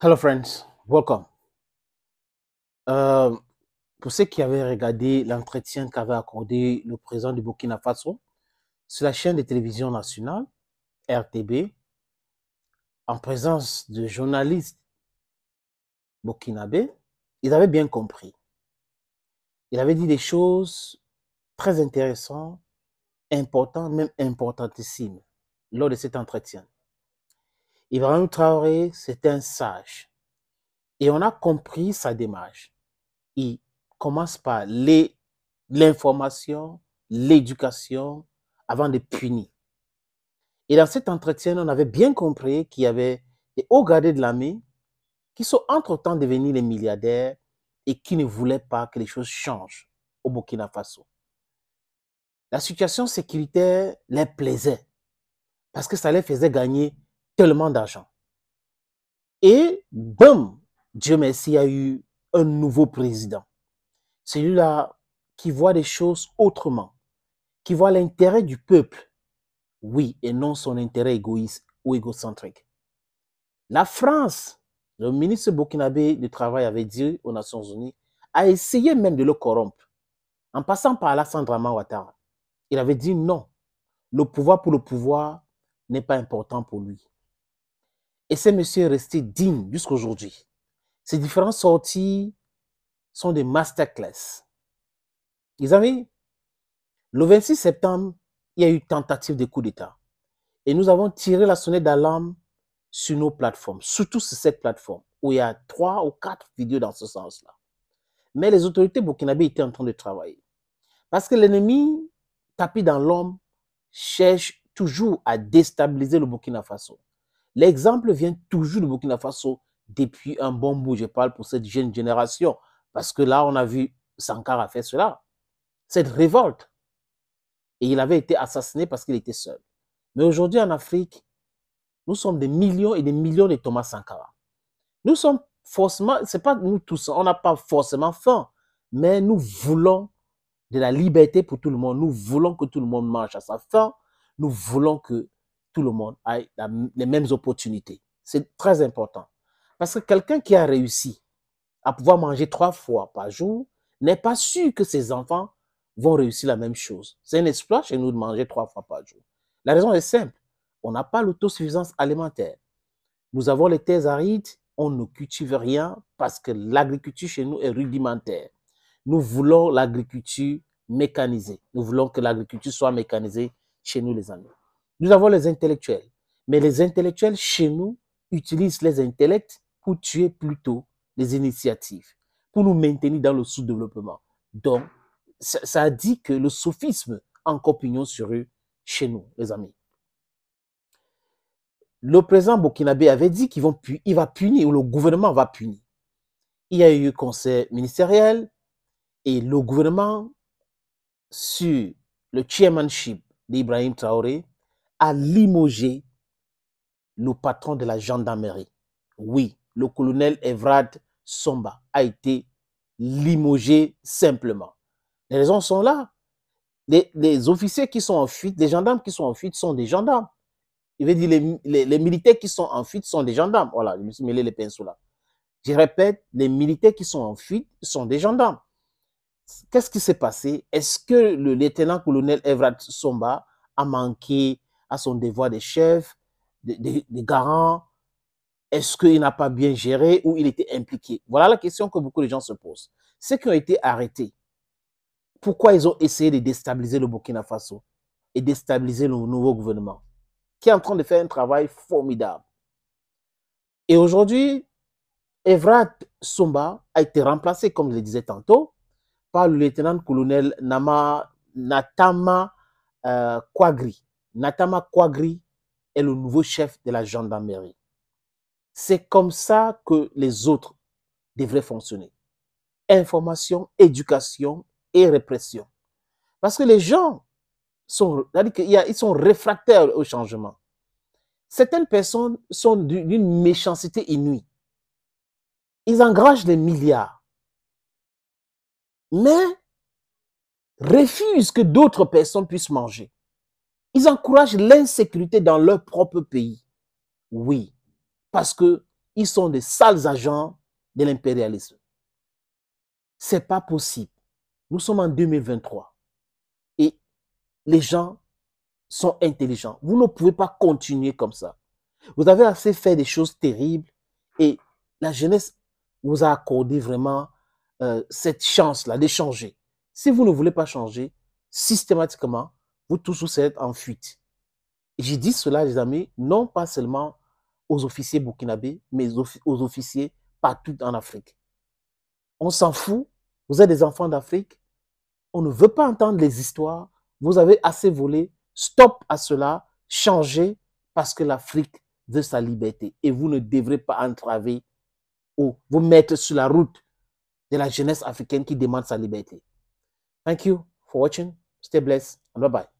Hello friends, welcome. Euh, pour ceux qui avaient regardé l'entretien qu'avait accordé le président du Burkina Faso sur la chaîne de télévision nationale, RTB, en présence de journalistes burkinabés, ils avaient bien compris. Il avait dit des choses très intéressantes, importantes, même importantissimes lors de cet entretien. Ibrahim Traoré, c'est un sage. Et on a compris sa démarche. Il commence par l'information, l'éducation, avant de punir. Et dans cet entretien, on avait bien compris qu'il y avait des hauts gardés de l'armée qui sont entre-temps devenus les milliardaires et qui ne voulaient pas que les choses changent au Burkina Faso. La situation sécuritaire les plaisait parce que ça les faisait gagner tellement d'argent. Et boum, Dieu merci, il y a eu un nouveau président. Celui-là qui voit les choses autrement, qui voit l'intérêt du peuple, oui, et non son intérêt égoïste ou égocentrique. La France, le ministre burkinabé du Travail avait dit aux Nations Unies, a essayé même de le corrompre, en passant par Alassane Sandraman Ouattara. Il avait dit non, le pouvoir pour le pouvoir n'est pas important pour lui. Et ces monsieur est resté digne jusqu'à aujourd'hui. Ces différentes sorties sont des masterclass. Les amis, le 26 septembre, il y a eu tentative de coup d'État. Et nous avons tiré la sonnette d'alarme sur nos plateformes, surtout sur cette plateforme, où il y a trois ou quatre vidéos dans ce sens-là. Mais les autorités burkinabées étaient en train de travailler. Parce que l'ennemi tapis dans l'homme cherche toujours à déstabiliser le Burkina Faso. L'exemple vient toujours de Burkina Faso depuis un bon bout, je parle pour cette jeune génération, parce que là, on a vu Sankara faire cela, cette révolte. Et il avait été assassiné parce qu'il était seul. Mais aujourd'hui, en Afrique, nous sommes des millions et des millions de Thomas Sankara. Nous sommes forcément, c'est pas nous tous, on n'a pas forcément faim, mais nous voulons de la liberté pour tout le monde. Nous voulons que tout le monde mange à sa faim. Nous voulons que tout le monde a les mêmes opportunités. C'est très important. Parce que quelqu'un qui a réussi à pouvoir manger trois fois par jour n'est pas sûr que ses enfants vont réussir la même chose. C'est un exploit chez nous de manger trois fois par jour. La raison est simple. On n'a pas l'autosuffisance alimentaire. Nous avons les terres arides, on ne cultive rien parce que l'agriculture chez nous est rudimentaire. Nous voulons l'agriculture mécanisée. Nous voulons que l'agriculture soit mécanisée chez nous les amis. Nous avons les intellectuels. Mais les intellectuels chez nous utilisent les intellects pour tuer plutôt les initiatives, pour nous maintenir dans le sous-développement. Donc, ça, a dit que le sophisme en encore sur eux chez nous, les amis. Le président burkinabé avait dit qu'il va punir, ou le gouvernement va punir. Il y a eu conseil ministériel et le gouvernement sur le chairmanship d'Ibrahim Traoré a limogé le patron de la gendarmerie. Oui, le colonel Evrad Somba a été limogé simplement. Les raisons sont là. Les, les, officiers qui sont en fuite, les gendarmes qui sont en fuite sont des gendarmes. Il veut dire les, les, les militaires qui sont en fuite sont des gendarmes. Voilà, je me suis mêlé les pinceaux là. Je répète, les militaires qui sont en fuite sont des gendarmes. Qu'est-ce qui s'est passé Est-ce que le lieutenant-colonel Evrad Somba a manqué à son devoir de chef, de, garant Est-ce qu'il n'a pas bien géré ou il était impliqué Voilà la question que beaucoup de gens se posent. Ceux qui ont été arrêtés, pourquoi ils ont essayé de déstabiliser le Burkina Faso et déstabiliser le nouveau gouvernement qui est en train de faire un travail formidable. Et aujourd'hui, Evrat Somba a été remplacé, comme je le disais tantôt, par le lieutenant-colonel Nama Natama euh, Kwagri. Natama Kwagri est le nouveau chef de la gendarmerie. C'est comme ça que les autres devraient fonctionner. Information, éducation et répression. Parce que les gens sont, ils sont réfractaires au changement. Certaines personnes sont d'une méchanceté inouïe. Ils engrangent des milliards, mais refusent que d'autres personnes puissent manger. Ils encouragent l'insécurité dans leur propre pays. Oui, parce qu'ils sont des sales agents de l'impérialisme. C'est pas possible. Nous sommes en 2023 et les gens sont intelligents. Vous ne pouvez pas continuer comme ça. Vous avez assez fait des choses terribles et la jeunesse vous a accordé vraiment euh, cette chance-là changer. Si vous ne voulez pas changer, systématiquement, vous tous, vous êtes en fuite. J'ai dit cela, les amis, non pas seulement aux officiers burkinabés, mais aux officiers partout en Afrique. On s'en fout, vous êtes des enfants d'Afrique, on ne veut pas entendre les histoires, vous avez assez volé, stop à cela, changez, parce que l'Afrique veut sa liberté et vous ne devrez pas entraver ou vous mettre sur la route de la jeunesse africaine qui demande sa liberté. Thank you for watching. Stay blessed bye bye.